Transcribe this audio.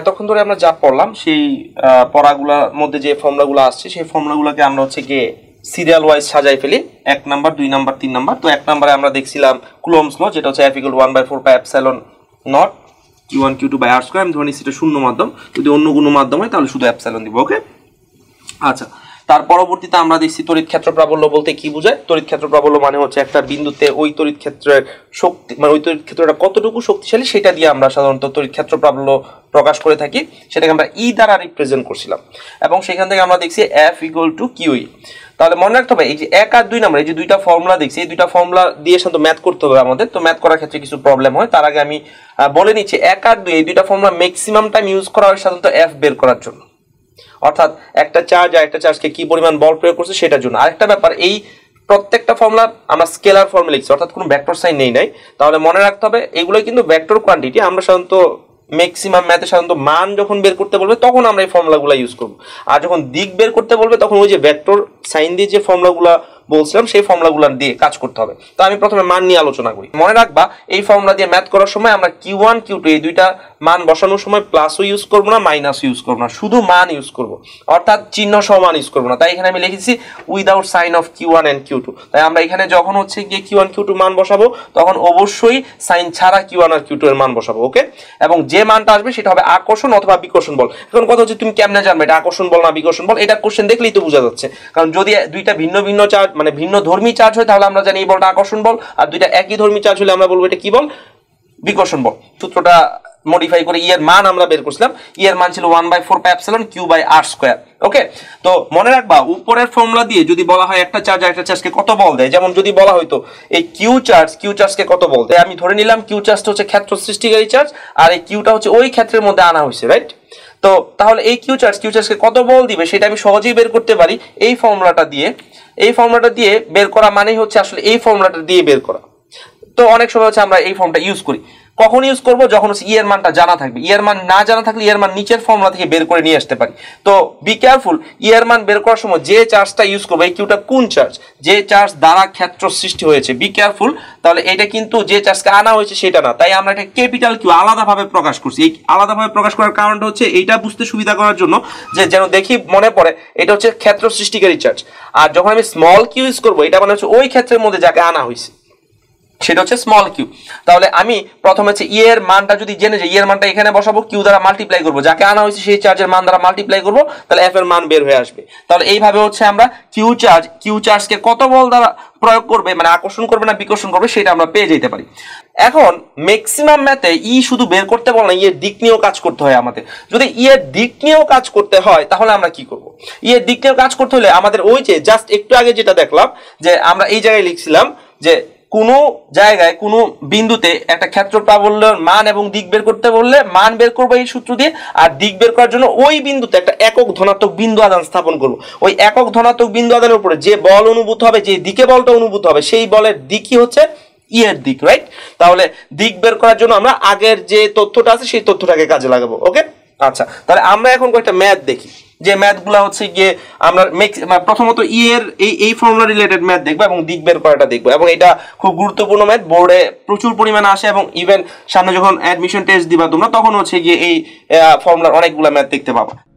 এতক্ষণ ধরে আমরা যা পড়লাম সেই পড়াগুলোর মধ্যে যে ফর্মুলাগুলো আসছে সেই ফর্মুলাগুলোকে আমরা হচ্ছে গিয়ে সিরিয়াল ওয়াইজ সাজাই ফেলি এক নাম্বার দুই নাম্বার তিন নাম্বার তো এক নাম্বারে আমরা দেখছিলাম কুলমস ল যেটা হচ্ছে অ্যাফিকল one by four by epsilon naught Q one Q two by R square আমি ধরে সেটা শূন্য মাধ্যম যদি অন্য কোনো মাধ্যম হয় তাহলে শুধু অ্যাপসাইলন দিব ওকে আচ্ছা তার পরবর্তীতে আমরা দেখছি তড়িৎ ক্ষেত্র প্রাবল্য বলতে কি বোঝায় তড়িৎ ক্ষেত্র প্রাবল্য মানে হচ্ছে একটা বিন্দুতে ওই তড়িৎ ক্ষেত্রের শক্তি মানে ওই তড়িৎ ক্ষেত্রটা কতটুকু শক্তিশালী সেটা দিয়ে আমরা সাধারণত তড়িৎ ক্ষেত্র প্রাবল্য প্রকাশ করে থাকি সেটাকে আমরা ই দ্বারা রিপ্রেজেন্ট করছিলাম এবং সেখান থেকে আমরা দেখছি এফ ইকুয়াল টু কিউই তাহলে মনে রাখতে হবে এই যে এক আর দুই নাম্বার এই যে দুইটা ফর্মুলা দেখছি এই দুইটা ফর্মুলা দিয়ে শুধু ম্যাথ করতে হবে আমাদের তো ম্যাথ করার ক্ষেত্রে কিছু প্রবলেম হয় তার আগে আমি বলে নিচ্ছি এক আর দুই এই দুইটা ফর্মুলা ম্যাক্সিমাম টাইম ইউজ করা হয় সাধারণত এফ বের করার জন্য অর্থাৎ একটা চার্জ আর একটা চার্জকে কি পরিমাণ বল প্রয়োগ করছে সেটার জন্য আরেকটা ব্যাপার এই প্রত্যেকটা ফর্মুলা আমরা স্কেলার ফর্মে লিখছি অর্থাৎ কোনো ভেক্টর সাইন নেই নাই তাহলে মনে রাখতে হবে এগুলো কিন্তু ভেক্টর কোয়ান্টিটি আমরা সাধারণত ম্যাক্সিমাম ম্যাথে সাধারণত মান যখন বের করতে বলবে তখন আমরা এই ফর্মুলাগুলো ইউজ করব আর যখন দিক বের করতে বলবে তখন ওই যে ভেক্টর সাইন দিয়ে যে ফর্মুলাগুলো বলছিলাম সেই ফর্মুলাগুলো দিয়ে কাজ করতে হবে তো আমি প্রথমে মান নিয়ে আলোচনা করি মনে রাখবা এই ফর্মুলা দিয়ে ম্যাথ করার সময় আমরা কিউ ওয়ান কিউ টু এই দুইটা মান বসানোর সময় প্লাসও ইউজ করবো না মাইনাস ইউজ করবো না শুধু মান ইউজ করবো অর্থাৎ চিহ্ন সমান ইউজ করবো না তাই এখানে আমি লিখেছি without sign of Q one and Q two তাই আমরা এখানে যখন হচ্ছে গিয়ে কিউ ওয়ান কিউ টু মান বসাবো তখন অবশ্যই সাইন ছাড়া কিউ ওয়ান আর কিউ টু এর মান বসাবো ওকে এবং যে মানটা আসবে সেটা হবে আকর্ষণ অথবা বিকর্ষণ বল এখন কথা হচ্ছে তুমি কেমনে জানবে এটা আকর্ষণ বল না বিকর্ষণ বল এটা কোশ্চেন দেখলেই তো বোঝা যাচ্ছে কারণ যদি দুইটা ভিন্ন ভিন্ন চার্জ মানে ভিন্ন ধর্মী চার্জ হয় তাহলে আমরা জানি এই বলটা আকর্ষণ বল আর দুইটা একই ধর্মী চার্জ হলে আমরা বলবো এটা কি বল বিকর্ষণ বল সূত্রটা মডিফাই করে ইয়ের মান আমরা বের করছিলাম ইয়ের মান ছিল one by four pi epsilon Q by R square okay তো মনে রাখবা উপরের ফর্মুলা দিয়ে যদি বলা হয় একটা চার্জ একটা চার্জকে কত বল দেয় যেমন যদি বলা হয়তো এই কিউ চার্জ কিউ চার্জকে কত বল দেয় আমি ধরে নিলাম কিউ চার্জটা হচ্ছে ক্ষেত্র সৃষ্টিকারী চার্জ আর এই কিউটা হচ্ছে ওই ক্ষেত্রের মধ্যে আনা হয়েছে রাইট তো তাহলে এই কিউ চার্জ কিউ চার্জকে কত বল দিবে সেটা আমি সহজেই বের করতে পারি এই ফর্মুলাটা দিয়ে এই ফর্মুলাটা দিয়ে বের করা মানেই হচ্ছে আসলে এই ফর্মুলাটা দিয়ে বের করা তো অনেক সময় হচ্ছে আমরা এই ফর্মটা ইউজ করি কখন ইউজ করব যখন হচ্ছে ইয়ের মানটা জানা থাকবে ইয়ার মান না জানা থাকলে ইয়ার মান নিচের ফর্মুলা থেকে বের করে নিয়ে আসতে পারি তো বি কেয়ারফুল ইয়ার মান বের করার সময় যে চার্জটা ইউজ করবো এই কিউটা কোন চার্জ যে চার্জ দ্বারা ক্ষেত্র সৃষ্টি হয়েছে বি কেয়ারফুল তাহলে এটা কিন্তু যে চার্জকে আনা হয়েছে সেটা না তাই আমরা এটা ক্যাপিটাল কিউ আলাদাভাবে প্রকাশ করছি এই আলাদাভাবে প্রকাশ করার কারণটা হচ্ছে এইটা বুঝতে সুবিধা করার জন্য যে যেন দেখি মনে পড়ে এটা হচ্ছে ক্ষেত্র সৃষ্টিকারী চার্জ আর যখন আমি স্মল কিউ ইউজ করবো এটা মানে হচ্ছে ওই ক্ষেত্রের মধ্যে যাকে আনা হয়েছে সেটা হচ্ছে স্মল কিউ তাহলে আমি প্রথমে হচ্ছে ই e এর মানটা যদি জেনে যাই e এর মানটা এখানে বসাবো কিউ দ্বারা মাল্টিপ্লাই করবো যাকে আনা হয়েছে সেই চার্জের মান দ্বারা মাল্টিপ্লাই করবো তাহলে এফ এর মান বের হয়ে আসবে তাহলে এইভাবে হচ্ছে আমরা কিউ চার্জ কিউ চার্জকে কত বল দ্বারা প্রয়োগ করবে মানে আকর্ষণ করবে না বিকর্ষণ করবে সেটা আমরা পেয়ে যেতে পারি এখন ম্যাক্সিমাম ম্যাথে ই শুধু বের করতে বলে না ইয়ের e দিক নিয়েও কাজ করতে হয় আমাদের যদি ইয়ের দিক নিয়েও কাজ করতে হয় তাহলে আমরা কি করব ইয়ের দিক নিয়েও কাজ করতে হলে আমাদের ওই যে জাস্ট একটু আগে যেটা দেখলাম যে আমরা এই জায়গায় লিখছিলাম যে কোনো জায়গায় কোনো বিন্দুতে একটা ক্ষেত্র প্রাবল্য মান এবং দিক বের করতে বললে মান বের করবো এই সূত্র দিয়ে আর দিক বের করার জন্য ওই বিন্দুতে একটা একক ধনাত্মক বিন্দু আদান স্থাপন করবো ওই একক ধনাত্মক বিন্দু আদানের উপরে যে বল অনুভূত হবে যে দিকে বলটা অনুভূত হবে সেই বলের দিকই হচ্ছে ইয়ের e দিক রাইট তাহলে দিক বের করার জন্য আমরা আগের যে তথ্যটা আছে সেই তথ্যটাকে কাজে লাগাবো ওকে আচ্ছা তাহলে আমরা এখন কয়েকটা ম্যাথ দেখি যে ম্যাথগুলো হচ্ছে গিয়ে আমরা মানে প্রথমত ই e এর এই এই ফর্মুলা রিলেটেড ম্যাথ দেখবো এবং দিক বের করাটা দেখবো এবং এটা খুব গুরুত্বপূর্ণ ম্যাথ বোর্ডে প্রচুর পরিমাণে আসে এবং ইভেন সামনে যখন অ্যাডমিশন টেস্ট দিবা তোমরা তখন হচ্ছে গিয়ে এই ফর্মুলার অনেকগুলো ম্যাথ দেখতে পাবা